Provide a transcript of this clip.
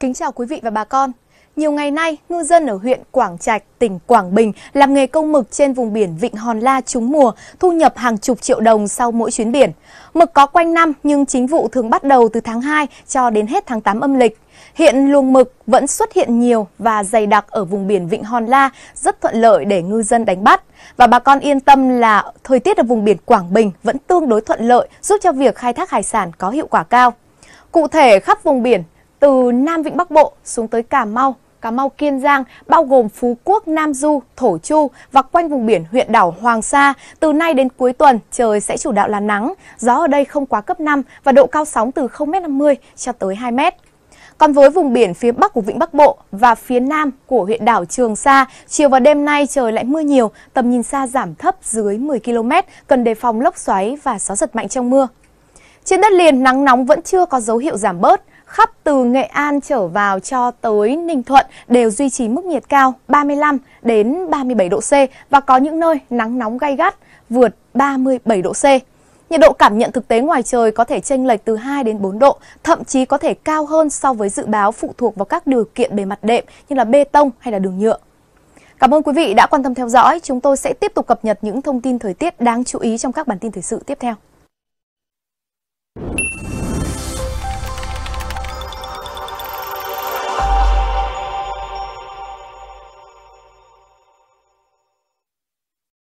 Kính chào quý vị và bà con. Nhiều ngày nay, ngư dân ở huyện Quảng Trạch, tỉnh Quảng Bình làm nghề câu mực trên vùng biển Vịnh Hòn La trúng mùa, thu nhập hàng chục triệu đồng sau mỗi chuyến biển. Mực có quanh năm nhưng chính vụ thường bắt đầu từ tháng 2 cho đến hết tháng 8 âm lịch. Hiện luồng mực vẫn xuất hiện nhiều và dày đặc ở vùng biển Vịnh Hòn La, rất thuận lợi để ngư dân đánh bắt. Và bà con yên tâm là thời tiết ở vùng biển Quảng Bình vẫn tương đối thuận lợi giúp cho việc khai thác hải sản có hiệu quả cao. Cụ thể khắp vùng biển, từ Nam Vịnh Bắc Bộ xuống tới Cà Mau, Cà Mau Kiên Giang, bao gồm Phú Quốc, Nam Du, Thổ Chu và quanh vùng biển huyện đảo Hoàng Sa. Từ nay đến cuối tuần, trời sẽ chủ đạo là nắng, gió ở đây không quá cấp 5 và độ cao sóng từ 0m50 cho tới 2m. Còn với vùng biển phía bắc của Vịnh Bắc Bộ và phía nam của huyện đảo Trường Sa, chiều và đêm nay trời lại mưa nhiều, tầm nhìn xa giảm thấp dưới 10 km, cần đề phòng lốc xoáy và gió giật mạnh trong mưa. Trên đất liền, nắng nóng vẫn chưa có dấu hiệu giảm bớt khắp từ Nghệ An trở vào cho tới Ninh Thuận đều duy trì mức nhiệt cao 35 đến 37 độ C và có những nơi nắng nóng gay gắt vượt 37 độ C. Nhiệt độ cảm nhận thực tế ngoài trời có thể chênh lệch từ 2 đến 4 độ, thậm chí có thể cao hơn so với dự báo phụ thuộc vào các điều kiện bề mặt đệm như là bê tông hay là đường nhựa. Cảm ơn quý vị đã quan tâm theo dõi. Chúng tôi sẽ tiếp tục cập nhật những thông tin thời tiết đáng chú ý trong các bản tin thời sự tiếp theo.